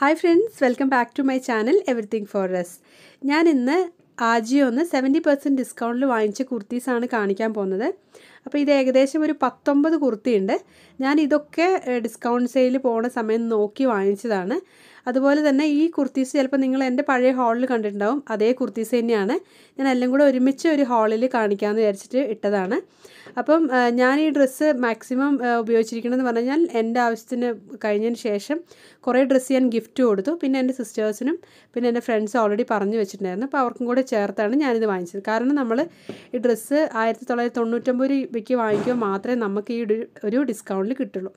hi friends welcome back to my channel everything for റെസ് ഞാൻ ഇന്ന് ആജിയോന്ന് സെവൻറ്റി പെർസെൻറ്റ് ഡിസ്കൗണ്ടിൽ വാങ്ങിച്ച കുർത്തീസാണ് കാണിക്കാൻ പോകുന്നത് അപ്പോൾ ഇത് ഏകദേശം ഒരു പത്തൊമ്പത് കുർത്തിയുണ്ട് ഞാൻ ഇതൊക്കെ ഡിസ്കൗണ്ട് സെയിൽ പോണ സമയം നോക്കി വാങ്ങിച്ചതാണ് അതുപോലെ തന്നെ ഈ കുർത്തീസ് ചിലപ്പോൾ നിങ്ങൾ എൻ്റെ പഴയ ഹാളിൽ കണ്ടിട്ടുണ്ടാവും അതേ കുർത്തീസ് തന്നെയാണ് ഞാൻ എല്ലാം കൂടെ ഒരുമിച്ച് ഒരു ഹാളിൽ കാണിക്കാമെന്ന് വിചാരിച്ചിട്ട് ഇട്ടതാണ് അപ്പം ഞാൻ ഈ ഡ്രസ്സ് മാക്സിമം ഉപയോഗിച്ചിരിക്കണമെന്ന് പറഞ്ഞാൽ എൻ്റെ ആവശ്യത്തിന് കഴിഞ്ഞതിന് ശേഷം കുറേ ഡ്രസ്സ് ഞാൻ ഗിഫ്റ്റ് കൊടുത്തു പിന്നെ എൻ്റെ സിസ്റ്റേഴ്സിനും പിന്നെ എൻ്റെ ഫ്രണ്ട്സ് ഓൾറെഡി പറഞ്ഞു വെച്ചിട്ടുണ്ടായിരുന്നു അപ്പോൾ അവർക്കും കൂടെ ചേർത്താണ് ഞാനിത് വാങ്ങിച്ചത് കാരണം നമ്മൾ ഈ ഡ്രസ്സ് ആയിരത്തി തൊള്ളായിരത്തി തൊണ്ണൂറ്റൊമ്പത് രൂപയ്ക്ക് വാങ്ങിക്കുമ്പോൾ മാത്രമേ നമുക്ക് ഈ ഒരു ഡിസ്കൗണ്ടിൽ കിട്ടുള്ളൂ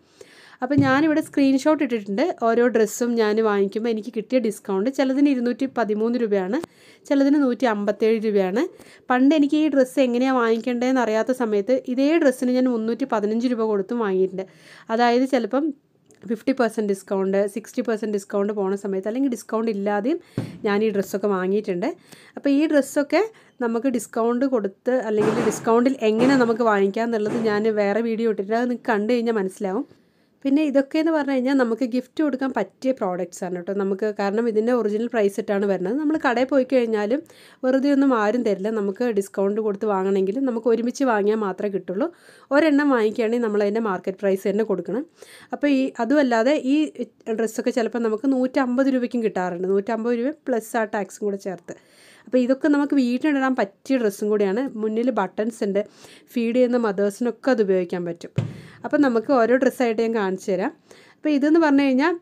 അപ്പോൾ ഞാനിവിടെ സ്ക്രീൻഷോട്ട് ഇട്ടിട്ടുണ്ട് ഓരോ ഡ്രസ്സും ഞാൻ വാങ്ങിക്കുമ്പോൾ എനിക്ക് കിട്ടിയ ഡിസ്കൗണ്ട് ചിലതിന് ഇരുന്നൂറ്റി പതിമൂന്ന് രൂപയാണ് ചിലതിന് നൂറ്റി അമ്പത്തേഴ് രൂപയാണ് പണ്ട് എനിക്ക് ഈ ഡ്രസ്സ് എങ്ങനെയാണ് വാങ്ങിക്കേണ്ടതെന്ന് അറിയാത്ത സമയത്ത് ഇതേ ഡ്രസ്സിന് ഞാൻ മുന്നൂറ്റി പതിനഞ്ച് രൂപ കൊടുത്തും വാങ്ങിയിട്ടുണ്ട് അതായത് ചിലപ്പം fifty percent discount sixty percent discount പോണ സമയത്ത് അല്ലെങ്കിൽ ഡിസ്കൗണ്ട് ഇല്ലാതെയും ഞാൻ ഈ ഡ്രസ്സൊക്കെ വാങ്ങിയിട്ടുണ്ട് അപ്പോൾ ഈ ഡ്രസ്സൊക്കെ നമുക്ക് ഡിസ്കൗണ്ട് കൊടുത്ത് അല്ലെങ്കിൽ ഡിസ്കൗണ്ടിൽ എങ്ങനെ നമുക്ക് വാങ്ങിക്കാം എന്നുള്ളത് ഞാൻ വേറെ വീഡിയോ ഇട്ടിട്ട് അത് നിങ്ങൾക്ക് കണ്ടു കഴിഞ്ഞാൽ മനസ്സിലാവും പിന്നെ ഇതൊക്കെ എന്ന് പറഞ്ഞു കഴിഞ്ഞാൽ നമുക്ക് ഗിഫ്റ്റ് കൊടുക്കാൻ പറ്റിയ പ്രോഡക്റ്റ്സ് ആണ് കേട്ടോ നമുക്ക് കാരണം ഇതിൻ്റെ ഒറിജിനൽ പ്രൈസ് ഇട്ടാണ് വരുന്നത് നമ്മൾ കടയിൽ പോയി കഴിഞ്ഞാലും വെറുതെ ഒന്നും ആരും തരില്ല നമുക്ക് ഡിസ്കൗണ്ട് കൊടുത്ത് വാങ്ങണമെങ്കിൽ നമുക്ക് ഒരുമിച്ച് വാങ്ങിയാൽ മാത്രമേ കിട്ടുള്ളൂ ഒരെണ്ണം വാങ്ങിക്കുകയാണെങ്കിൽ നമ്മൾ അതിൻ്റെ മാർക്കറ്റ് പ്രൈസ് തന്നെ കൊടുക്കണം അപ്പോൾ ഈ അതുമല്ലാതെ ഈ ഡ്രസ്സൊക്കെ ചിലപ്പോൾ നമുക്ക് നൂറ്റമ്പത് രൂപയ്ക്കും കിട്ടാറുണ്ട് നൂറ്റമ്പത് രൂപ പ്ലസ് ആ ടാക്സും കൂടെ ചേർത്ത് അപ്പോൾ ഇതൊക്കെ നമുക്ക് വീട്ടിലിടാൻ പറ്റിയ ഡ്രസ്സും കൂടിയാണ് മുന്നിൽ ബട്ടൺസ് ഉണ്ട് ഫീഡ് ചെയ്യുന്ന മദേഴ്സിനൊക്കെ അത് ഉപയോഗിക്കാൻ പറ്റും അപ്പം നമുക്ക് ഓരോ ഡ്രസ്സായിട്ട് ഞാൻ കാണിച്ചു തരാം അപ്പോൾ ഇതെന്ന് പറഞ്ഞു കഴിഞ്ഞാൽ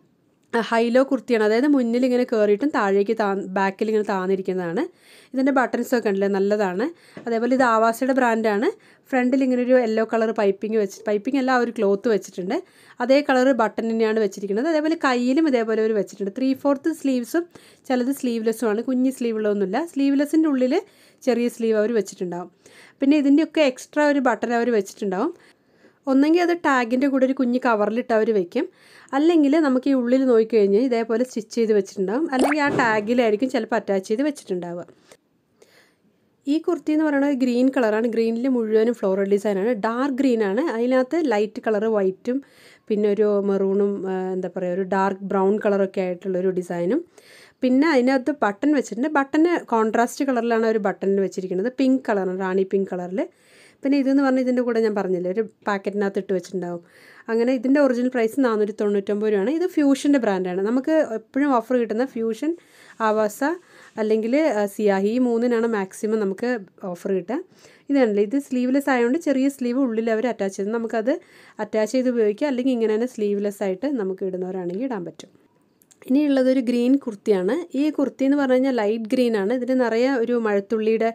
ഹൈലോ കുർത്തിയാണ് അതായത് മുന്നിൽ ഇങ്ങനെ കയറിയിട്ടും താഴേക്ക് താ ബാക്കിൽ ഇങ്ങനെ താന്നിരിക്കുന്നതാണ് ഇതിൻ്റെ ഒക്കെ ഉണ്ടല്ലേ നല്ലതാണ് അതേപോലെ ഇത് ആവാസയുടെ ബ്രാൻഡാണ് ഫ്രണ്ടിൽ ഇങ്ങനെ ഒരു യെല്ലോ കളർ പൈപ്പിംഗ് വെച്ച് പൈപ്പിംഗ് അല്ല ഒരു ക്ലോത്ത് വെച്ചിട്ടുണ്ട് അതേ കളർ ബട്ടൺ തന്നെയാണ് വെച്ചിരിക്കുന്നത് അതേപോലെ കയ്യിലും ഇതേപോലെ ഒരു വെച്ചിട്ടുണ്ട് ത്രീ ഫോർത്ത് സ്ലീവ്സും ചിലത് സ്ലീവ്ലെസ്സുമാണ് കുഞ്ഞ് സ്ലീവുള്ളതൊന്നുമില്ല സ്ലീവ്ലെസ്സിൻ്റെ ഉള്ളിൽ ചെറിയ സ്ലീവ് അവർ വെച്ചിട്ടുണ്ടാവും പിന്നെ ഇതിൻ്റെയൊക്കെ എക്സ്ട്രാ ഒരു ബട്ടൺ അവർ വെച്ചിട്ടുണ്ടാവും ഒന്നെങ്കിൽ അത് ടാഗിൻ്റെ കൂടെ ഒരു കുഞ്ഞ് കവറിലിട്ട് അവർ വെക്കും അല്ലെങ്കിൽ നമുക്ക് ഈ ഉള്ളിൽ നോക്കിക്കഴിഞ്ഞാൽ ഇതേപോലെ സ്റ്റിച്ച് ചെയ്ത് വെച്ചിട്ടുണ്ടാകും അല്ലെങ്കിൽ ആ ടാഗിലായിരിക്കും ചിലപ്പോൾ അറ്റാച്ച് ചെയ്ത് വെച്ചിട്ടുണ്ടാവുക ഈ കുർത്തി എന്ന് പറയുന്നത് ഗ്രീൻ കളറാണ് ഗ്രീനിൽ മുഴുവനും ഫ്ലോറൽ ഡിസൈനാണ് ഡാർക്ക് ഗ്രീൻ ആണ് അതിനകത്ത് ലൈറ്റ് കളർ വൈറ്റും പിന്നെ ഒരു മെറൂണും എന്താ പറയുക ഒരു ഡാർക്ക് ബ്രൗൺ കളറൊക്കെ ഒരു ഡിസൈനും പിന്നെ അതിനകത്ത് ബട്ടൺ വെച്ചിട്ടുണ്ട് ബട്ടൺ കോൺട്രാസ്റ്റ് കളറിലാണ് ഒരു ബട്ടണിൽ വെച്ചിരിക്കുന്നത് പിങ്ക് കളറാണ് റാണി പിങ്ക് കളറിൽ പിന്നെ ഇതെന്ന് പറഞ്ഞാൽ ഇതിൻ്റെ കൂടെ ഞാൻ പറഞ്ഞില്ലേ ഒരു പാക്കറ്റിനകത്ത് ഇട്ട് വെച്ചിട്ടുണ്ടാവും അങ്ങനെ ഇതിൻ്റെ ഒറിജിനൽ പ്രൈസ് നാനൂറ്റി തൊണ്ണൂറ്റൊമ്പത് രൂപയാണ് ഇത് ഫ്യൂഷൻ്റെ ബ്രാൻഡാണ് നമുക്ക് എപ്പോഴും ഓഫർ കിട്ടുന്ന ഫ്യൂഷൻ ആവാസ അല്ലെങ്കിൽ സിയാഹി ഈ മൂന്നിനാണ് മാക്സിമം നമുക്ക് ഓഫർ കിട്ടുക ഇതാണല്ലോ ഇത് സ്ലീവ്ലെസ് ആയതുകൊണ്ട് ചെറിയ സ്ലീവ് ഉള്ളിൽ അവർ അറ്റാച്ച് ചെയ്ത് നമുക്കത് അറ്റാച്ച് ചെയ്ത് ഉപയോഗിക്കുക അല്ലെങ്കിൽ ഇങ്ങനെ തന്നെ സ്ലീവ്ലെസ് ആയിട്ട് നമുക്ക് ഇടുന്നവരാണെങ്കിൽ ഇടാൻ പറ്റും ഇനിയുള്ളതൊരു ഗ്രീൻ കുർത്തിയാണ് ഈ കുർത്തി എന്ന് പറഞ്ഞു കഴിഞ്ഞാൽ ലൈറ്റ് ഗ്രീൻ ആണ് ഇതിന് നിറയെ ഒരു മഴത്തുള്ളിയുടെ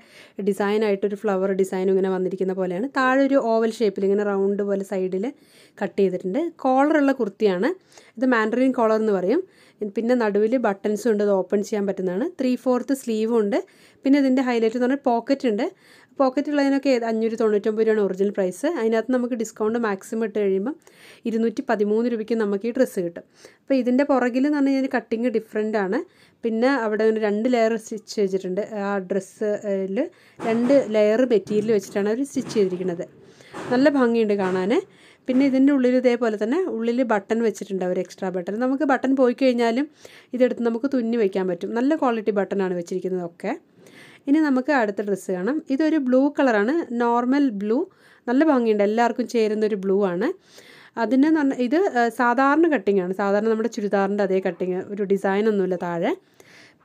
ഡിസൈനായിട്ടൊരു ഫ്ലവർ ഡിസൈനും ഇങ്ങനെ വന്നിരിക്കുന്ന പോലെയാണ് താഴെ ഒരു ഓവൽ ഷേപ്പിൽ ഇങ്ങനെ റൗണ്ട് പോലെ സൈഡിൽ കട്ട് ചെയ്തിട്ടുണ്ട് കോളറുള്ള കുർത്തിയാണ് ഇത് മാൻഡറിൻ കോളർ എന്ന് പറയും പിന്നെ നടുവിൽ ബട്ടൺസും ഉണ്ട് അത് ഓപ്പൺ ചെയ്യാൻ പറ്റുന്നതാണ് ത്രീ ഫോർത്ത് സ്ലീവും ഉണ്ട് പിന്നെ ഇതിൻ്റെ ഹൈലൈറ്റ് എന്ന് പറഞ്ഞാൽ പോക്കറ്റ് ഉണ്ട് പോക്കറ്റുള്ളതിനൊക്കെ അഞ്ഞൂറ്റി തൊണ്ണൂറ്റൊമ്പത് രൂപയാണ് ഒറിജിനൽ പ്രൈസ് അതിനകത്ത് നമുക്ക് ഡിസ്കൗണ്ട് മാക്സിമം ഇട്ട് കഴിയുമ്പം ഇരുന്നൂറ്റി പതിമൂന്ന് രൂപയ്ക്ക് നമുക്ക് ഈ ഡ്രസ്സ് കിട്ടും അപ്പോൾ ഇതിൻ്റെ പുറകിൽ എന്ന് പറഞ്ഞാൽ കട്ടിങ് ഡിഫറെൻ്റ് ആണ് പിന്നെ അവിടെ ഒരു രണ്ട് ലെയർ സ്റ്റിച്ച് ചെയ്തിട്ടുണ്ട് ആ ഡ്രസ്സിൽ രണ്ട് ലെയർ മെറ്റീരിയൽ വെച്ചിട്ടാണ് അവർ സ്റ്റിച്ച് ചെയ്തിരിക്കുന്നത് നല്ല ഭംഗിയുണ്ട് കാണാൻ പിന്നെ ഇതിൻ്റെ ഉള്ളിൽ ഇതേപോലെ തന്നെ ഉള്ളിൽ ബട്ടൺ വെച്ചിട്ടുണ്ട് അവർ എക്സ്ട്രാ ബട്ടൺ നമുക്ക് ബട്ടൺ പോയി കഴിഞ്ഞാലും ഇതെടുത്ത് നമുക്ക് തുന്നി വയ്ക്കാൻ പറ്റും നല്ല ക്വാളിറ്റി ബട്ടണാണ് വെച്ചിരിക്കുന്നതൊക്കെ ഇനി നമുക്ക് അടുത്ത ഡ്രസ്സ് കാണാം ഇതൊരു ബ്ലൂ കളറാണ് നോർമൽ ബ്ലൂ നല്ല ഭംഗിയുണ്ട് എല്ലാവർക്കും ചേരുന്ന ഒരു ബ്ലൂ ആണ് അതിന് ഇത് സാധാരണ കട്ടിങ്ങാണ് ആണ് സാധാരണ നമ്മുടെ ചുരിദാറിൻ്റെ അതേ കട്ടിങ് ഒരു ഡിസൈൻ ഒന്നുമില്ല താഴെ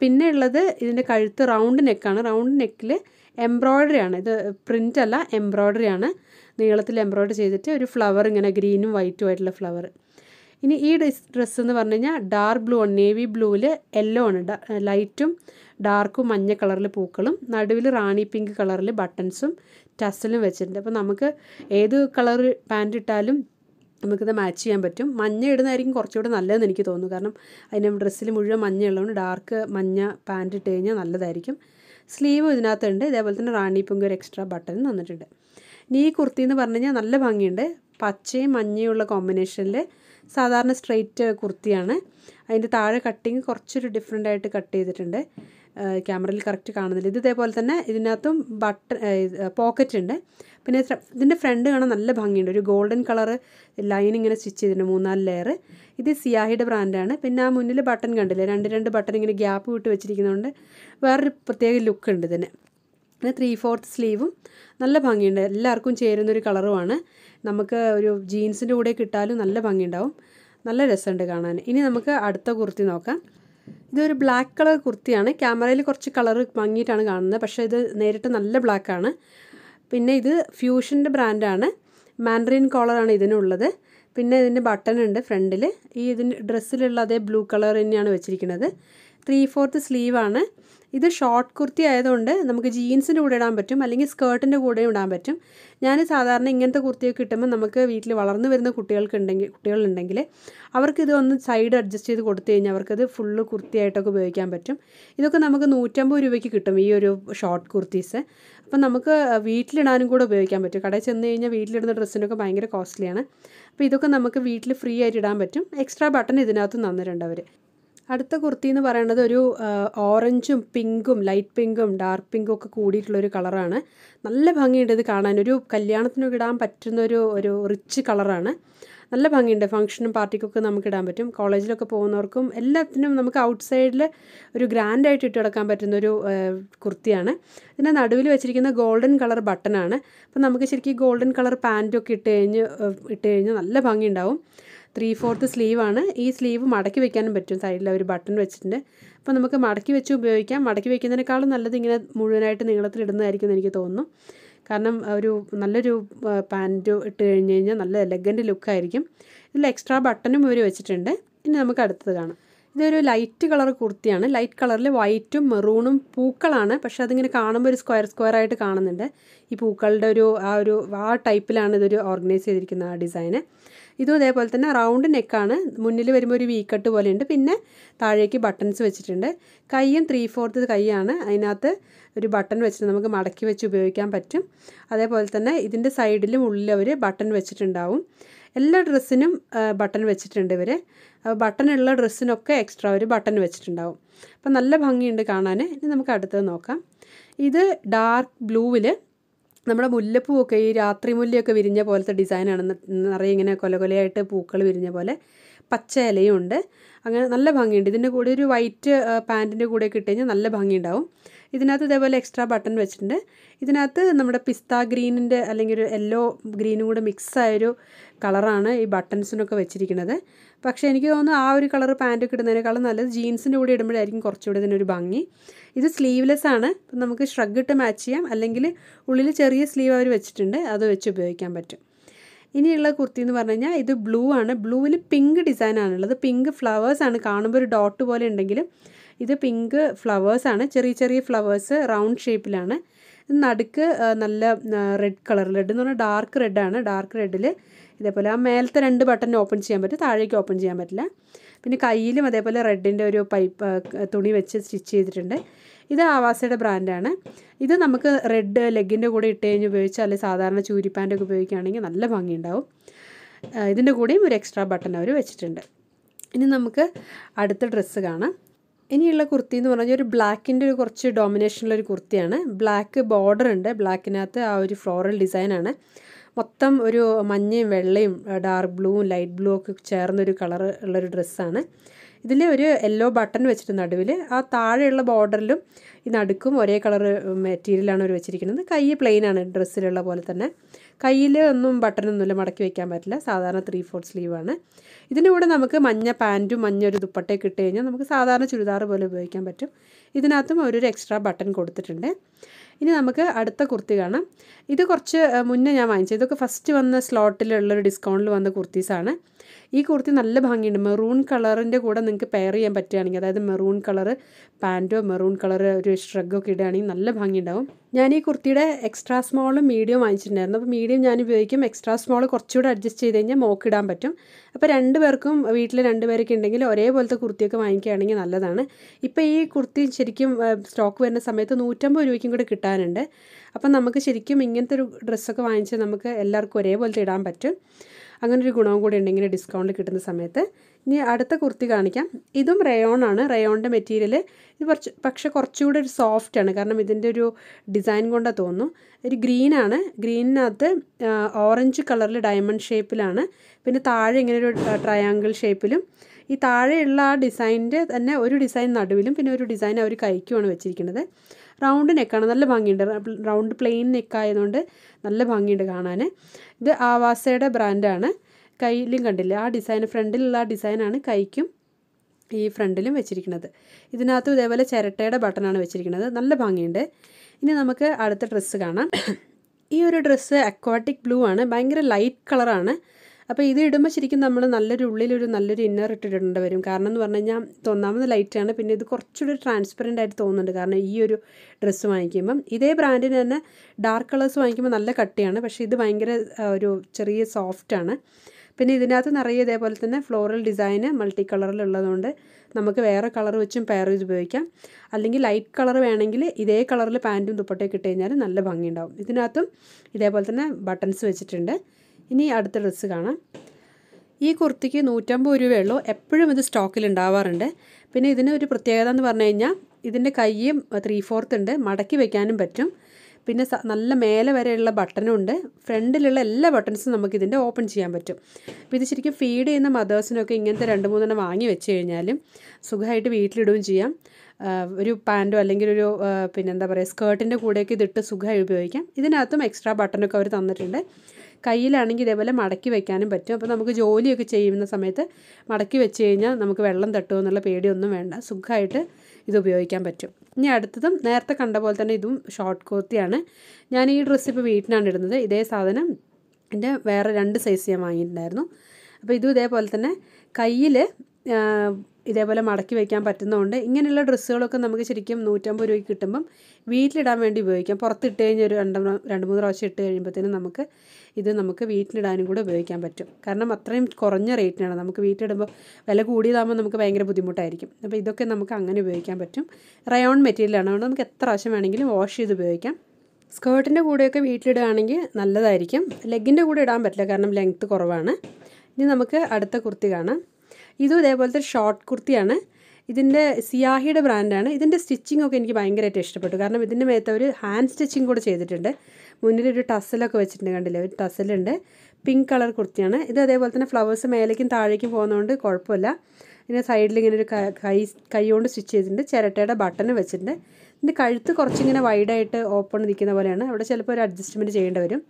പിന്നെ ഉള്ളത് ഇതിൻ്റെ കഴുത്ത് റൗണ്ട് നെക്കാണ് റൗണ്ട് നെക്കിൽ എംബ്രോയ്ഡറി ആണ് ഇത് പ്രിൻ്റ് അല്ല എംബ്രോയ്ഡറി ആണ് നീളത്തിൽ എംബ്രോയ്ഡറി ചെയ്തിട്ട് ഒരു ഫ്ലവർ ഇങ്ങനെ ഗ്രീനും വൈറ്റും ആയിട്ടുള്ള ഫ്ലവർ ഇനി ഈ ഡ്രസ് എന്ന് പറഞ്ഞു കഴിഞ്ഞാൽ ഡാർക്ക് ബ്ലൂ ആണ് നേവി ബ്ലൂവിൽ യെല്ലോ ആണ് ലൈറ്റും ഡാർക്കും മഞ്ഞ കളറിൽ പൂക്കളും നടുവിൽ റാണി പിങ്ക് കളറിൽ ബട്ടൺസും ടസലും വെച്ചിട്ടുണ്ട് അപ്പോൾ നമുക്ക് ഏത് കളർ പാൻറ് ഇട്ടാലും നമുക്കിത് മാച്ച് ചെയ്യാൻ പറ്റും മഞ്ഞ ഇടുന്നതായിരിക്കും കുറച്ചുകൂടെ നല്ലതെന്ന് എനിക്ക് തോന്നുന്നു കാരണം അതിൻ്റെ ഡ്രസ്സിൽ മുഴുവൻ മഞ്ഞ ഉള്ളതുകൊണ്ട് ഡാർക്ക് മഞ്ഞ പാൻറ് ഇട്ട് കഴിഞ്ഞാൽ നല്ലതായിരിക്കും സ്ലീവ് ഇതിനകത്തുണ്ട് ഇതേപോലെ തന്നെ റാണി പിങ്ക് ഒരു എക്സ്ട്രാ ബട്ടൺ തന്നിട്ടുണ്ട് ഇനി ഈ കുർത്തി എന്ന് പറഞ്ഞു കഴിഞ്ഞാൽ നല്ല ഭംഗിയുണ്ട് പച്ചയും മഞ്ഞയുള്ള കോമ്പിനേഷനിൽ സാധാരണ സ്ട്രെയിറ്റ് കുർത്തിയാണ് അതിൻ്റെ താഴെ കട്ടിങ് കുറച്ചൊരു ഡിഫറെൻ്റ് ആയിട്ട് കട്ട് ചെയ്തിട്ടുണ്ട് ക്യാമറയിൽ കറക്റ്റ് കാണുന്നില്ല ഇത് ഇതേപോലെ തന്നെ ഇതിനകത്തും ബട്ടൺ പോക്കറ്റ് ഉണ്ട് പിന്നെ ഇതിൻ്റെ ഫ്രണ്ട് കാണാൻ നല്ല ഭംഗിയുണ്ട് ഒരു ഗോൾഡൻ കളർ ലൈൻ ഇങ്ങനെ സ്റ്റിച്ച് ചെയ്തിട്ടുണ്ട് മൂന്നാല് ലെയർ ഇത് സിയാഹിയുടെ ബ്രാൻഡാണ് പിന്നെ ആ മുന്നിൽ ബട്ടൺ കണ്ടില്ലേ രണ്ട് രണ്ട് ബട്ടൺ ഇങ്ങനെ ഗ്യാപ്പ് വിട്ട് വെച്ചിരിക്കുന്നതുകൊണ്ട് വേറൊരു പ്രത്യേക ലുക്ക് ഉണ്ട് ഇതിന് പിന്നെ ത്രീ ഫോർത്ത് സ്ലീവും നല്ല ഭംഗിയുണ്ട് എല്ലാവർക്കും ചേരുന്നൊരു കളറുമാണ് നമുക്ക് ഒരു ജീൻസിൻ്റെ കൂടെ കിട്ടാലും നല്ല ഭംഗിയുണ്ടാവും നല്ല രസമുണ്ട് കാണാൻ ഇനി നമുക്ക് അടുത്ത കുർത്തി നോക്കാം ഇതൊരു ബ്ലാക്ക് കളർ കുർത്തിയാണ് ക്യാമറയിൽ കുറച്ച് കളർ ഭംഗിയിട്ടാണ് കാണുന്നത് പക്ഷേ ഇത് നേരിട്ട് നല്ല ബ്ലാക്കാണ് പിന്നെ ഇത് ഫ്യൂഷൻ്റെ ബ്രാൻഡാണ് മാൻഡറിൻ കോളറാണ് ഇതിനുള്ളത് പിന്നെ ഇതിൻ്റെ ബട്ടൺ ഉണ്ട് ഫ്രണ്ടിൽ ഈ ഇതിൻ്റെ ഡ്രസ്സിലുള്ള അതേ ബ്ലൂ കളർ തന്നെയാണ് വെച്ചിരിക്കുന്നത് ത്രീ ഫോർത്ത് സ്ലീവാണ് ഇത് ഷോർട്ട് കുർത്തി ആയതുകൊണ്ട് നമുക്ക് ജീൻസിൻ്റെ കൂടെ ഇടാൻ പറ്റും അല്ലെങ്കിൽ സ്കേർട്ടിൻ്റെ കൂടെ ഇടാൻ പറ്റും ഞാൻ സാധാരണ ഇങ്ങനത്തെ കുർത്തിയൊക്കെ കിട്ടുമ്പോൾ നമുക്ക് വീട്ടിൽ വളർന്നു വരുന്ന ഉണ്ടെങ്കിൽ കുട്ടികളുണ്ടെങ്കിൽ അവർക്ക് ഇത് ഒന്ന് സൈഡ് അഡ്ജസ്റ്റ് ചെയ്ത് കൊടുത്തു കഴിഞ്ഞാൽ അവർക്കത് ഫുള്ള് കുർത്തിയായിട്ടൊക്കെ ഉപയോഗിക്കാൻ പറ്റും ഇതൊക്കെ നമുക്ക് നൂറ്റമ്പത് രൂപയ്ക്ക് കിട്ടും ഈ ഒരു ഷോർട്ട് കുർത്തീസ് അപ്പം നമുക്ക് വീട്ടിലിടാനും കൂടെ ഉപയോഗിക്കാൻ പറ്റും കടയിൽ ചെന്ന് കഴിഞ്ഞാൽ വീട്ടിലിടുന്ന ഡ്രസ്സിനൊക്കെ ഭയങ്കര കോസ്റ്റ്ലിയാണ് അപ്പോൾ ഇതൊക്കെ നമുക്ക് വീട്ടിൽ ഫ്രീ ആയിട്ട് ഇടാൻ പറ്റും എക്സ്ട്രാ ബട്ടൺ ഇതിനകത്ത് തന്നിട്ടുണ്ട് അവർ അടുത്ത കുർത്തി എന്ന് പറയുന്നത് ഒരു ഓറഞ്ചും പിങ്കും ലൈറ്റ് പിങ്കും ഡാർക്ക് പിങ്കും ഒക്കെ കൂടിയിട്ടുള്ളൊരു കളറാണ് നല്ല ഭംഗിയുണ്ട് ഇത് കാണാൻ ഒരു കല്യാണത്തിനൊക്കെ ഇടാൻ പറ്റുന്ന ഒരു ഒരു റിച്ച് കളറാണ് നല്ല ഭംഗിയുണ്ട് ഫംഗ്ഷനും പാർട്ടിക്കൊക്കെ നമുക്ക് ഇടാൻ പറ്റും കോളേജിലൊക്കെ പോകുന്നവർക്കും എല്ലാത്തിനും നമുക്ക് ഔട്ട് സൈഡിൽ ഒരു ഗ്രാൻഡായിട്ട് ഇട്ട് കിടക്കാൻ പറ്റുന്ന ഒരു കുർത്തിയാണ് ഇതിൻ്റെ നടുവിൽ വെച്ചിരിക്കുന്ന ഗോൾഡൻ കളർ ബട്ടണാണ് അപ്പോൾ നമുക്ക് ശരിക്കും ഗോൾഡൻ കളർ പാൻറ്റൊക്കെ ഇട്ട് കഴിഞ്ഞ് ഇട്ട് കഴിഞ്ഞ് നല്ല ഭംഗിയുണ്ടാവും ത്രീ ഫോർത്ത് സ്ലീവാണ് ഈ സ്ലീവ് മടക്കി വെക്കാനും പറ്റും സൈഡിൽ ഒരു ബട്ടൺ വെച്ചിട്ടുണ്ട് അപ്പോൾ നമുക്ക് മടക്കി വെച്ച് ഉപയോഗിക്കാം മടക്കി വെക്കുന്നതിനേക്കാളും നല്ലത് ഇങ്ങനെ മുഴുവനായിട്ട് നീളത്തിലിടുന്നതായിരിക്കും എന്ന് എനിക്ക് തോന്നുന്നു കാരണം ഒരു നല്ലൊരു പാൻറ്റ് ഇട്ട് കഴിഞ്ഞ് കഴിഞ്ഞാൽ നല്ല എലഗൻറ്റ് ലുക്കായിരിക്കും ഇതിൽ എക്സ്ട്രാ ബട്ടണും ഇവർ വെച്ചിട്ടുണ്ട് ഇനി നമുക്ക് അടുത്തത് കാണാം ഇതൊരു ലൈറ്റ് കളർ കുർത്തിയാണ് ലൈറ്റ് കളറിൽ വൈറ്റും മെറൂണും പൂക്കളാണ് പക്ഷേ അതിങ്ങനെ കാണുമ്പോൾ ഒരു സ്ക്വയർ സ്ക്വയർ ആയിട്ട് കാണുന്നുണ്ട് ഈ പൂക്കളുടെ ഒരു ആ ഒരു ആ ടൈപ്പിലാണ് ഇതൊരു ഓർഗനൈസ് ചെയ്തിരിക്കുന്ന ആ ഡിസൈന് ഇതും അതേപോലെ തന്നെ റൗണ്ട് നെക്കാണ് മുന്നിൽ വരുമ്പോൾ ഒരു വീക്കട്ട് പോലെയുണ്ട് പിന്നെ താഴേക്ക് ബട്ടൺസ് വെച്ചിട്ടുണ്ട് കൈയും ത്രീ ഫോർത്ത് കൈയാണ് അതിനകത്ത് ഒരു ബട്ടൺ വെച്ചിട്ട് നമുക്ക് മടക്കി വെച്ച് ഉപയോഗിക്കാൻ പറ്റും അതേപോലെ തന്നെ ഇതിൻ്റെ സൈഡിലും ഉള്ളിൽ അവർ ബട്ടൺ വെച്ചിട്ടുണ്ടാവും എല്ലാ ഡ്രസ്സിനും ബട്ടൺ വെച്ചിട്ടുണ്ട് ഇവർ ബട്ടൺ ഉള്ള ഡ്രസ്സിനൊക്കെ എക്സ്ട്രാ ഒരു ബട്ടൺ വെച്ചിട്ടുണ്ടാവും അപ്പം നല്ല ഭംഗിയുണ്ട് കാണാൻ ഇനി നമുക്ക് അടുത്തത് നോക്കാം ഇത് ഡാർക്ക് ബ്ലൂവിൽ നമ്മുടെ മുല്ലപ്പൂവൊക്കെ ഈ രാത്രി മുല്ലയൊക്കെ വിരിഞ്ഞ പോലത്തെ ഡിസൈനാണ് നിറയെ ഇങ്ങനെ കൊല കൊലയായിട്ട് പൂക്കൾ വിരിഞ്ഞ പോലെ പച്ച ഇലയും ഉണ്ട് അങ്ങനെ നല്ല ഭംഗിയുണ്ട് ഇതിൻ്റെ കൂടെ ഒരു വൈറ്റ് പാൻറ്റിൻ്റെ കൂടെ ഒക്കെ ഇട്ട് കഴിഞ്ഞാൽ നല്ല ഭംഗിയുണ്ടാവും ഇതിനകത്ത് ഇതേപോലെ എക്സ്ട്രാ ബട്ടൺ വെച്ചിട്ടുണ്ട് ഇതിനകത്ത് നമ്മുടെ പിസ്ത ഗ്രീനിൻ്റെ അല്ലെങ്കിൽ ഒരു യെല്ലോ ഗ്രീനും കൂടെ മിക്സായൊരു കളറാണ് ഈ ബട്ടൺസിനൊക്കെ വെച്ചിരിക്കുന്നത് പക്ഷേ എനിക്ക് തോന്നുന്നു ആ ഒരു കളർ പാൻറ്റൊക്കെ ഇടുന്നതിനേക്കാളും നല്ലത് ജീൻസിൻ്റെ കൂടെ ഇടുമ്പോഴായിരിക്കും കുറച്ചുകൂടി ഇതിനൊരു ഭംഗി ഇത് സ്ലീവ്ലെസ് ആണ് നമുക്ക് ഷ്രഗ് ഇട്ട് മാച്ച് ചെയ്യാം അല്ലെങ്കിൽ ഉള്ളിൽ ചെറിയ സ്ലീവ് അവർ വെച്ചിട്ടുണ്ട് അത് വെച്ച് ഉപയോഗിക്കാൻ പറ്റും ഇനിയുള്ള കുർത്തി എന്ന് പറഞ്ഞു കഴിഞ്ഞാൽ ഇത് ബ്ലൂ ആണ് ബ്ലൂവിൽ പിങ്ക് ഡിസൈനാണുള്ളത് പിങ്ക് ഫ്ലവേഴ്സാണ് കാണുമ്പോൾ ഒരു ഡോട്ട് പോലെ ഉണ്ടെങ്കിലും ഇത് പിങ്ക് ഫ്ലവേഴ്സാണ് ചെറിയ ചെറിയ ഫ്ലവേഴ്സ് റൗണ്ട് ഷേപ്പിലാണ് നടുക്ക് നല്ല റെഡ് കളർ റെഡ് എന്ന് പറഞ്ഞാൽ ഡാർക്ക് റെഡാണ് ഡാർക്ക് റെഡിൽ ഇതേപോലെ ആ മേലത്തെ രണ്ട് ബട്ടൺ ഓപ്പൺ ചെയ്യാൻ പറ്റും താഴേക്ക് ഓപ്പൺ ചെയ്യാൻ പറ്റില്ല പിന്നെ കയ്യിലും അതേപോലെ റെഡിൻ്റെ ഒരു പൈപ്പ് തുണി വെച്ച് സ്റ്റിച്ച് ചെയ്തിട്ടുണ്ട് ഇത് ആവാസയുടെ ബ്രാൻഡാണ് ഇത് നമുക്ക് റെഡ് ലെഗിൻ്റെ കൂടെ ഇട്ട് കഴിഞ്ഞ് ഉപയോഗിച്ചാൽ അല്ലെങ്കിൽ സാധാരണ ചൂരി പാൻറ്റൊക്കെ ഉപയോഗിക്കുകയാണെങ്കിൽ നല്ല ഭംഗിയുണ്ടാവും ഇതിൻ്റെ കൂടെയും ഒരു എക്സ്ട്രാ ബട്ടൺ അവർ വെച്ചിട്ടുണ്ട് ഇനി നമുക്ക് അടുത്ത ഡ്രസ്സ് കാണാം ഇനിയുള്ള കുർത്തി എന്ന് പറഞ്ഞാൽ ഒരു ബ്ലാക്കിൻ്റെ ഒരു കുറച്ച് ഡോമിനേഷനുള്ള ഒരു കുർത്തിയാണ് ബ്ലാക്ക് ബോർഡർ ഉണ്ട് ബ്ലാക്കിനകത്ത് ആ ഒരു ഫ്ലോറൽ ഡിസൈനാണ് മൊത്തം ഒരു മഞ്ഞയും വെള്ളയും ഡാർക്ക് ബ്ലൂവും ലൈറ്റ് ബ്ലൂ ഒക്കെ ചേർന്നൊരു കളർ ഉള്ളൊരു ഡ്രസ്സാണ് ഇതിൽ ഒരു യെല്ലോ ബട്ടൺ വെച്ചിട്ട് നടുവിൽ ആ താഴെയുള്ള ബോർഡറിലും ഈ നടുക്കും ഒരേ കളർ മെറ്റീരിയലാണ് അവർ വെച്ചിരിക്കുന്നത് കൈ പ്ലെയിനാണ് ഡ്രസ്സിലുള്ള പോലെ തന്നെ കയ്യിൽ ഒന്നും ബട്ടനൊന്നുമില്ല മടക്കി വെക്കാൻ പറ്റില്ല സാധാരണ ത്രീ ഫോർ സ്ലീവാണ് ഇതിൻ്റെ കൂടെ നമുക്ക് മഞ്ഞ പാൻറ്റും മഞ്ഞ ഒരു ദുപ്പട്ടയൊക്കെ ഇട്ട് കഴിഞ്ഞാൽ നമുക്ക് സാധാരണ ചുരിദാർ പോലെ ഉപയോഗിക്കാൻ പറ്റും ഇതിനകത്തും ഒരു എക്സ്ട്രാ ബട്ടൺ കൊടുത്തിട്ടുണ്ട് ഇനി നമുക്ക് അടുത്ത കുർത്തി കാണാം ഇത് കുറച്ച് മുന്നേ ഞാൻ വാങ്ങിച്ചത് ഇതൊക്കെ ഫസ്റ്റ് വന്ന സ്ലോട്ടിലുള്ളൊരു ഡിസ്കൗണ്ടിൽ വന്ന കുർത്തീസാണ് ഈ കുർത്തി നല്ല ഭംഗിയുണ്ട് മെറൂൺ കളറിൻ്റെ കൂടെ നിങ്ങൾക്ക് പെയർ ചെയ്യാൻ പറ്റുകയാണെങ്കിൽ അതായത് മെറൂൺ കളർ പാൻറ്റോ മെറൂൺ കളർ ഒരു ഷ്രഗൊക്കെ ഇടുകയാണെങ്കിൽ നല്ല ഭംഗിയുണ്ടാവും ഞാൻ ഈ കുർത്തിയുടെ എക്സ്ട്രാ സ്മോളും മീഡിയം വാങ്ങിച്ചിട്ടുണ്ടായിരുന്നു അപ്പോൾ മീഡിയം ഞാൻ ഉപയോഗിക്കും എക്സ്ട്രാ സ്മോൾ കുറച്ചുകൂടെ അഡ്ജസ്റ്റ് ചെയ്ത് കഴിഞ്ഞാൽ മോക്കിടാൻ പറ്റും അപ്പോൾ രണ്ട് പേർക്കും വീട്ടിൽ രണ്ട് പേരൊക്കെ ഉണ്ടെങ്കിൽ ഒരേപോലത്തെ കുർത്തിയൊക്കെ വാങ്ങിക്കുകയാണെങ്കിൽ നല്ലതാണ് ഇപ്പോൾ ഈ കുർത്തി ശരിക്കും സ്റ്റോക്ക് വരുന്ന സമയത്ത് നൂറ്റമ്പത് രൂപയ്ക്കും കൂടെ കിട്ടാം കിട്ടാനുണ്ട് അപ്പം നമുക്ക് ശരിക്കും ഇങ്ങനത്തെ ഒരു ഡ്രസ്സൊക്കെ വാങ്ങിച്ച് നമുക്ക് എല്ലാവർക്കും ഒരേപോലത്തെ ഇടാൻ പറ്റും അങ്ങനെ ഒരു ഗുണവും കൂടി ഉണ്ടെങ്കിൽ ഡിസ്കൗണ്ട് കിട്ടുന്ന സമയത്ത് ഇനി അടുത്ത കുർത്തി കാണിക്കാം ഇതും റയോൺ ആണ് റയോണിൻ്റെ മെറ്റീരിയൽ ഇത് കുറച്ച് പക്ഷേ കുറച്ചുകൂടെ ഒരു സോഫ്റ്റ് ആണ് കാരണം ഇതിൻ്റെ ഒരു ഡിസൈൻ കൊണ്ടാണ് തോന്നുന്നു ഒരു ഗ്രീനാണ് ഗ്രീനിനകത്ത് ഓറഞ്ച് കളറിൽ ഡയമണ്ട് ഷേപ്പിലാണ് പിന്നെ താഴെ ഇങ്ങനെ ഒരു ട്രയാങ്കിൾ ഷേപ്പിലും ഈ താഴെയുള്ള ആ ഡിസൈനിൻ്റെ തന്നെ ഒരു ഡിസൈൻ നടുവിലും പിന്നെ ഒരു ഡിസൈൻ അവർ കൈക്കുമാണ് വെച്ചിരിക്കുന്നത് റൗണ്ട് നെക്കാണ് നല്ല ഭംഗിയുണ്ട് റൗണ്ട് പ്ലെയിൻ നെക്കായതുകൊണ്ട് നല്ല ഭംഗിയുണ്ട് കാണാൻ ഇത് ആവാസയുടെ ബ്രാൻഡാണ് കയ്യിലും കണ്ടില്ല ആ ഡിസൈൻ ഫ്രണ്ടിലുള്ള ആ ഡിസൈനാണ് കൈക്കും ഈ ഫ്രണ്ടിലും വെച്ചിരിക്കുന്നത് ഇതിനകത്തും ഇതേപോലെ ചിരട്ടയുടെ ബട്ടണാണ് വെച്ചിരിക്കുന്നത് നല്ല ഭംഗിയുണ്ട് ഇനി നമുക്ക് അടുത്ത ഡ്രസ്സ് കാണാം ഈ ഒരു ഡ്രസ്സ് അക്വാട്ടിക് ബ്ലൂ ആണ് ഭയങ്കര ലൈറ്റ് കളറാണ് അപ്പോൾ ഇത് ഇടുമ്പോൾ ശരിക്കും നമ്മൾ നല്ലൊരു ഉള്ളിലൊരു നല്ലൊരു ഇന്നർ ഇട്ടിടേണ്ടി വരും കാരണം എന്ന് പറഞ്ഞു കഴിഞ്ഞാൽ ഒന്നാമത് ലൈറ്റാണ് പിന്നെ ഇത് കുറച്ചുകൂടി ട്രാൻസ്പെറൻ്റ് ആയിട്ട് തോന്നുന്നുണ്ട് കാരണം ഈ ഒരു ഡ്രസ്സ് വാങ്ങിക്കുമ്പം ഇതേ ബ്രാൻഡിന് തന്നെ ഡാർക്ക് കളേഴ്സ് വാങ്ങിക്കുമ്പോൾ നല്ല കട്ടിയാണ് പക്ഷേ ഇത് ഭയങ്കര ഒരു ചെറിയ സോഫ്റ്റാണ് പിന്നെ ഇതിനകത്ത് നിറയെ ഇതേപോലെ തന്നെ ഫ്ലോറൽ ഡിസൈന് മൾട്ടി കളറിലുള്ളതുകൊണ്ട് നമുക്ക് വേറെ കളർ വെച്ചും പെയർ ചെയ്ത് ഉപയോഗിക്കാം അല്ലെങ്കിൽ ലൈറ്റ് കളർ വേണമെങ്കിൽ ഇതേ കളറിൽ പാൻറ്റും ദുപ്പട്ടയൊക്കെ ഇട്ട് കഴിഞ്ഞാൽ നല്ല ഭംഗിയുണ്ടാവും ഇതിനകത്തും ഇതേപോലെ തന്നെ ബട്ടൺസ് വെച്ചിട്ടുണ്ട് ഇനി അടുത്ത ഡ്രസ്സ് കാണാം ഈ കുർത്തിക്ക് നൂറ്റമ്പത് രൂപയുള്ളൂ എപ്പോഴും ഇത് സ്റ്റോക്കിൽ ഉണ്ടാവാറുണ്ട് പിന്നെ ഇതിന് ഒരു പ്രത്യേകത എന്ന് പറഞ്ഞു കഴിഞ്ഞാൽ ഇതിൻ്റെ കൈയും ത്രീ ഫോർത്ത് ഉണ്ട് മടക്കി വെക്കാനും പറ്റും പിന്നെ നല്ല മേലെ വരെയുള്ള ബട്ടനും ഉണ്ട് ഫ്രണ്ടിലുള്ള എല്ലാ ബട്ടൺസും നമുക്ക് ഇതിൻ്റെ ഓപ്പൺ ചെയ്യാൻ പറ്റും അപ്പോൾ ഇത് ശരിക്കും ഫീഡ് ചെയ്യുന്ന മദേഴ്സിനൊക്കെ ഇങ്ങനത്തെ രണ്ട് മൂന്നെണ്ണം വാങ്ങി വെച്ച് കഴിഞ്ഞാലും സുഖമായിട്ട് വീട്ടിലിടുകയും ചെയ്യാം ഒരു പാൻറ്റോ അല്ലെങ്കിൽ ഒരു പിന്നെന്താ പറയുക സ്കേർട്ടിൻ്റെ കൂടെയൊക്കെ ഇതിട്ട് സുഖമായി ഉപയോഗിക്കാം ഇതിനകത്തും എക്സ്ട്രാ ബട്ടണൊക്കെ അവർ തന്നിട്ടുണ്ട് കയ്യിലാണെങ്കിൽ ഇതേപോലെ മടക്കി വെക്കാനും പറ്റും അപ്പോൾ നമുക്ക് ജോലിയൊക്കെ ചെയ്യുന്ന സമയത്ത് മടക്കി വെച്ച് കഴിഞ്ഞാൽ നമുക്ക് വെള്ളം തട്ടുമോ എന്നുള്ള പേടിയൊന്നും വേണ്ട സുഖമായിട്ട് ഇത് ഉപയോഗിക്കാൻ പറ്റും ഇനി അടുത്തതും നേരത്തെ കണ്ട പോലെ തന്നെ ഇതും ഷോർട്ട് കുർത്തിയാണ് ഞാൻ ഈ ഡ്രസ്സ് ഇപ്പോൾ വീട്ടിനാണ് ഇടുന്നത് ഇതേ സാധനം എൻ്റെ വേറെ രണ്ട് സൈസ് ഞാൻ വാങ്ങിയിട്ടുണ്ടായിരുന്നു അപ്പോൾ ഇതും ഇതേപോലെ തന്നെ കയ്യിൽ ഇതേപോലെ മടക്കി വയ്ക്കാൻ പറ്റുന്നതുകൊണ്ട് ഇങ്ങനെയുള്ള ഡ്രസ്സുകളൊക്കെ നമുക്ക് ശരിക്കും നൂറ്റമ്പത് രൂപയ്ക്ക് കിട്ടുമ്പം വീട്ടിലിടാൻ വേണ്ടി ഉപയോഗിക്കാം പുറത്തിട്ട് കഴിഞ്ഞ് ഒരു രണ്ട് രണ്ട് മൂന്ന് പ്രാവശ്യം ഇട്ട് കഴിയുമ്പോഴത്തേനും നമുക്ക് ഇത് നമുക്ക് വീട്ടിലിടാനും കൂടെ ഉപയോഗിക്കാൻ പറ്റും കാരണം അത്രയും കുറഞ്ഞ റേറ്റിനാണ് നമുക്ക് വീട്ടിലിടുമ്പോൾ വില കൂടിയതാകുമ്പോൾ നമുക്ക് ഭയങ്കര ബുദ്ധിമുട്ടായിരിക്കും അപ്പോൾ ഇതൊക്കെ നമുക്ക് അങ്ങനെ ഉപയോഗിക്കാൻ പറ്റും റയോൺ മെറ്റീരിയലാണ് അതുകൊണ്ട് നമുക്ക് എത്ര പ്രാവശ്യം വേണമെങ്കിലും വാഷ് ചെയ്ത് ഉപയോഗിക്കാം സ്കേർട്ടിൻ്റെ കൂടെയൊക്കെ വീട്ടിലിടുകയാണെങ്കിൽ നല്ലതായിരിക്കും ലെഗിൻ്റെ കൂടെ ഇടാൻ പറ്റില്ല കാരണം ലെങ്ത്ത് കുറവാണ് ഇനി നമുക്ക് അടുത്ത കുർത്തി കാണാം ഇതും ഇതേപോലത്തെ ഷോർട്ട് കുർത്തിയാണ് ഇതിൻ്റെ സിയാഹിയുടെ ബ്രാൻഡാണ് ഇതിൻ്റെ സ്റ്റിച്ചിങ് ഒക്കെ എനിക്ക് ഭയങ്കരമായിട്ട് ഇഷ്ടപ്പെട്ടു കാരണം ഇതിൻ്റെ മേത്ത് ഒരു ഹാൻഡ് സ്റ്റിച്ചിങ് കൂടെ ചെയ്തിട്ടുണ്ട് മുന്നിലൊരു ടസലൊക്കെ വെച്ചിട്ടുണ്ട് കണ്ടില്ലേ ഒരു ടസലുണ്ട് പിങ്ക് കളർ കുർത്തിയാണ് ഇത് അതേപോലെ തന്നെ ഫ്ലവേഴ്സ് മേലേക്കും താഴേക്കും പോകുന്നതുകൊണ്ട് കുഴപ്പമില്ല പിന്നെ സൈഡിൽ ഇങ്ങനെ ഒരു കൈ കൈ കൊണ്ട് സ്റ്റിച്ച് ചെയ്തിട്ടുണ്ട് ചിരട്ടയുടെ ബട്ടൺ വെച്ചിട്ടുണ്ട് ഇതിൻ്റെ കഴുത്ത് കുറച്ചിങ്ങനെ വൈഡായിട്ട് ഓപ്പൺ നിൽക്കുന്ന പോലെയാണ് അവിടെ ചിലപ്പോൾ ഒരു അഡ്ജസ്റ്റ്മെൻറ്റ് ചെയ്യേണ്ടി വരും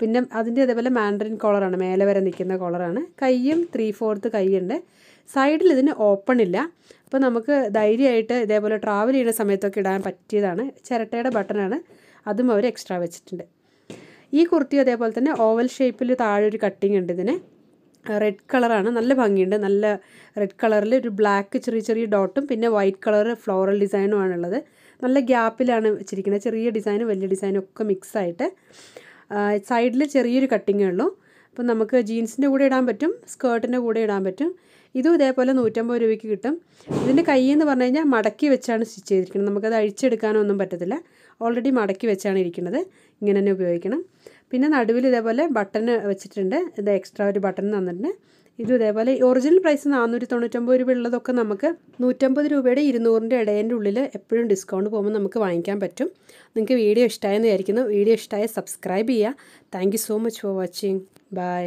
പിന്നെ അതിൻ്റെ അതേപോലെ മാൻഡറിൻ കോളറാണ് മേലെ വരെ നിൽക്കുന്ന കോളറാണ് കൈയും ത്രീ ഫോർത്ത് കൈയുണ്ട് സൈഡിൽ ഇതിന് ഓപ്പൺ ഇല്ല അപ്പോൾ നമുക്ക് ധൈര്യമായിട്ട് ഇതേപോലെ ട്രാവൽ ചെയ്യുന്ന സമയത്തൊക്കെ ഇടാൻ പറ്റിയതാണ് ചിരട്ടയുടെ ബട്ടണാണ് അതും അവർ എക്സ്ട്രാ വെച്ചിട്ടുണ്ട് ഈ കുർത്തി അതേപോലെ തന്നെ ഓവൽ ഷേപ്പിൽ താഴെ ഒരു കട്ടിങ് ഉണ്ട് ഇതിന് റെഡ് കളറാണ് നല്ല ഭംഗിയുണ്ട് നല്ല റെഡ് കളറിൽ ഒരു ബ്ലാക്ക് ചെറിയ ചെറിയ ഡോട്ടും പിന്നെ വൈറ്റ് കളർ ഫ്ലോറൽ ഡിസൈനുമാണുള്ളത് നല്ല ഗ്യാപ്പിലാണ് വെച്ചിരിക്കുന്നത് ചെറിയ ഡിസൈനും വലിയ ഡിസൈനും ഒക്കെ മിക്സായിട്ട് സൈഡിൽ ചെറിയൊരു കട്ടിങ്ങേ ഉള്ളൂ അപ്പം നമുക്ക് ജീൻസിൻ്റെ കൂടെ ഇടാൻ പറ്റും സ്കേർട്ടിൻ്റെ കൂടെ ഇടാൻ പറ്റും ഇതും ഇതേപോലെ നൂറ്റമ്പത് രൂപയ്ക്ക് കിട്ടും ഇതിൻ്റെ കൈ എന്ന് പറഞ്ഞു കഴിഞ്ഞാൽ മടക്കി വെച്ചാണ് സ്റ്റിച്ച് ചെയ്തിരിക്കുന്നത് നമുക്കത് അഴിച്ചെടുക്കാനോ ഒന്നും പറ്റത്തില്ല ഓൾറെഡി മടക്കി വെച്ചാണ് ഇരിക്കുന്നത് ഇങ്ങനെ തന്നെ ഉപയോഗിക്കണം പിന്നെ നടുവിൽ ഇതേപോലെ ബട്ടൺ വെച്ചിട്ടുണ്ട് ഇത് എക്സ്ട്രാ ഒരു ബട്ടൺ തന്നിട്ടുണ്ട് ഇതും ഇതേപോലെ ഒറിജിനൽ പ്രൈസ് നാനൂറ്റി തൊണ്ണൂറ്റൊമ്പത് രൂപ ഉള്ളതൊക്കെ നമുക്ക് നൂറ്റമ്പത് രൂപയുടെ ഇരുന്നൂറിൻ്റെ ഇടേൻ്റെ ഉള്ളിൽ എപ്പോഴും ഡിസ്കൗണ്ട് പോകുമ്പോൾ നമുക്ക് വാങ്ങിക്കാൻ പറ്റും നിങ്ങൾക്ക് വീഡിയോ ഇഷ്ടമായെന്ന് വിചാരിക്കുന്നു വീഡിയോ ഇഷ്ടമായ സബ്സ്ക്രൈബ് ചെയ്യുക thank so much for watching by